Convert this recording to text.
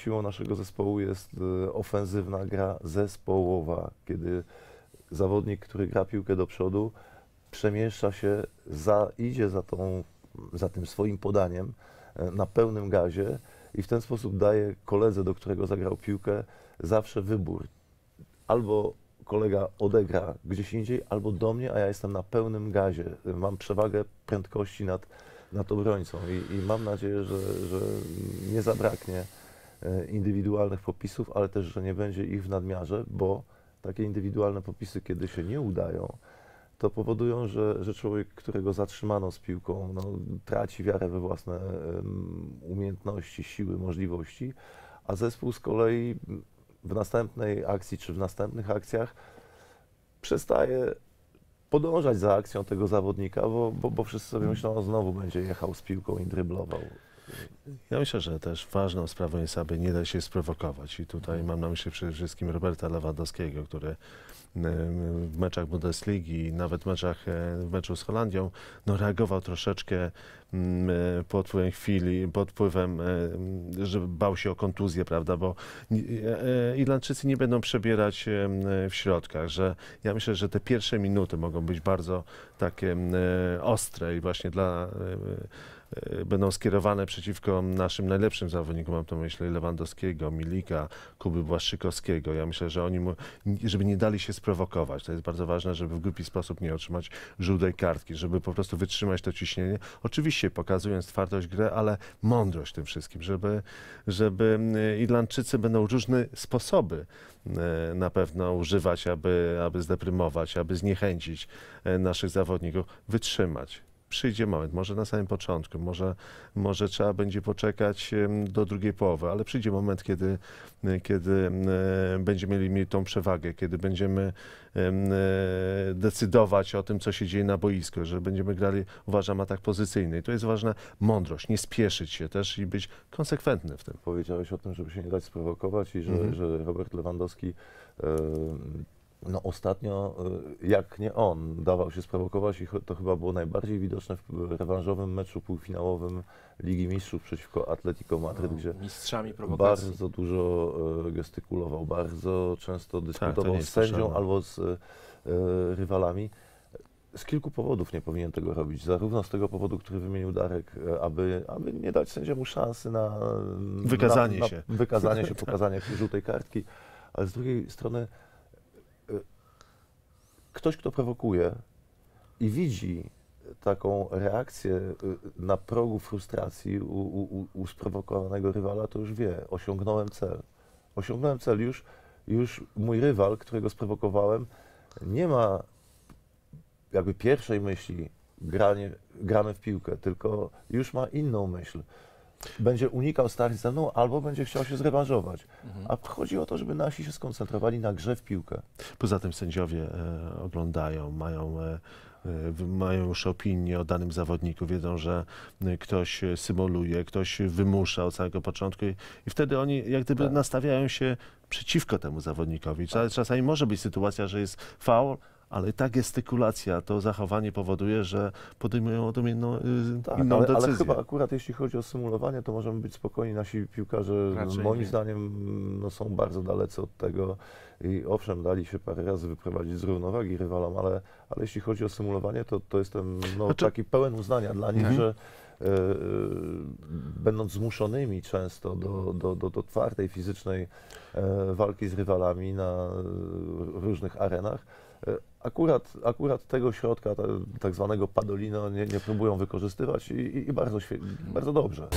siłą naszego zespołu jest y, ofensywna gra zespołowa, kiedy zawodnik, który gra piłkę do przodu, przemieszcza się, za, idzie za, tą, za tym swoim podaniem e, na pełnym gazie i w ten sposób daje koledze, do którego zagrał piłkę, zawsze wybór. Albo kolega odegra gdzieś indziej, albo do mnie, a ja jestem na pełnym gazie. Mam przewagę prędkości nad, nad obrońcą i, i mam nadzieję, że, że nie zabraknie E, indywidualnych popisów, ale też, że nie będzie ich w nadmiarze, bo takie indywidualne popisy, kiedy się nie udają, to powodują, że, że człowiek, którego zatrzymano z piłką, no, traci wiarę we własne umiejętności, siły, możliwości, a zespół z kolei w następnej akcji czy w następnych akcjach przestaje podążać za akcją tego zawodnika, bo, bo, bo wszyscy sobie myślą, że znowu będzie jechał z piłką i dryblował. Ja myślę, że też ważną sprawą jest, aby nie dać się sprowokować. I tutaj mhm. mam na myśli przede wszystkim Roberta Lewandowskiego, który w meczach Bundesligi, nawet w, meczach, e, w meczu z Holandią, no reagował troszeczkę mm, e, pod wpływem chwili, pod wpływem, e, że bał się o kontuzję, prawda, bo Irlandczycy nie będą przebierać w środkach, że ja myślę, że te pierwsze minuty mogą być bardzo takie ostre i właśnie dla Y, będą skierowane przeciwko naszym najlepszym zawodnikom, mam to myśli Lewandowskiego, Milika, Kuby Błaszczykowskiego. Ja myślę, że oni, mu, żeby nie dali się sprowokować, to jest bardzo ważne, żeby w głupi sposób nie otrzymać żółtej kartki, żeby po prostu wytrzymać to ciśnienie. Oczywiście pokazując twardość grę, ale mądrość tym wszystkim, żeby, żeby y, Irlandczycy będą różne sposoby y, na pewno używać, aby, aby zdeprymować, aby zniechęcić naszych zawodników, wytrzymać przyjdzie moment, może na samym początku, może, może trzeba będzie poczekać do drugiej połowy, ale przyjdzie moment, kiedy, kiedy będziemy mieli tą przewagę, kiedy będziemy e, decydować o tym, co się dzieje na boisku, że będziemy grali, uważam, atak pozycyjny. I to jest ważna mądrość, nie spieszyć się też i być konsekwentny w tym. Powiedziałeś o tym, żeby się nie dać sprowokować i że, mhm. że Robert Lewandowski no ostatnio, y, jak nie on, dawał się sprowokować i to chyba było najbardziej widoczne w rewanżowym meczu półfinałowym Ligi Mistrzów przeciwko Atletico Madryt, no, gdzie bardzo dużo y, gestykulował, bardzo często tak, dyskutował tak, z sędzią albo z y, rywalami. Z kilku powodów nie powinien tego robić. Zarówno z tego powodu, który wymienił Darek, aby, aby nie dać sędziemu szansy na wykazanie na, na, się, wykazanie się pokazanie tak. żółtej kartki, ale z drugiej strony ktoś, kto prowokuje i widzi taką reakcję y, na progu frustracji u, u, u sprowokowanego rywala, to już wie, osiągnąłem cel. Osiągnąłem cel już, już mój rywal, którego sprowokowałem, nie ma jakby pierwszej myśli granie, gramy w piłkę, tylko już ma inną myśl będzie unikał starć ze mną albo będzie chciał się zrewanżować. Mhm. A chodzi o to, żeby nasi się skoncentrowali na grze w piłkę. Poza tym sędziowie e, oglądają, mają. E, e mają już opinię o danym zawodniku, wiedzą, że e, ktoś symuluje, ktoś wymusza od samego początku i, wtedy oni jak gdyby tak. nastawiają się przeciwko temu zawodnikowi. Tak. Czasami może być sytuacja, że jest faul, ale ta gestykulacja, to zachowanie powoduje, że podejmują o tym inną, y, tak, no, inną ale, decyzję. Ale chyba akurat jeśli chodzi o symulowanie, to możemy być spokojni. Nasi piłkarze, Raczej moim nie. zdaniem, no, są bardzo dalecy od tego. I owszem, dali się parę razy wyprowadzić z równowagi rywalom, ale, ale jeśli chodzi o symulowanie, to, to jestem no, znaczy... taki pełen uznania dla nich, mhm. że e, e, będąc zmuszonymi często do, do, do, do twardej fizycznej e, walki z rywalami na różnych arenach, E, akurat, akurat tego środka, tak zwanego padolino, nie, nie próbują wykorzystywać i, i bardzo, bardzo dobrze.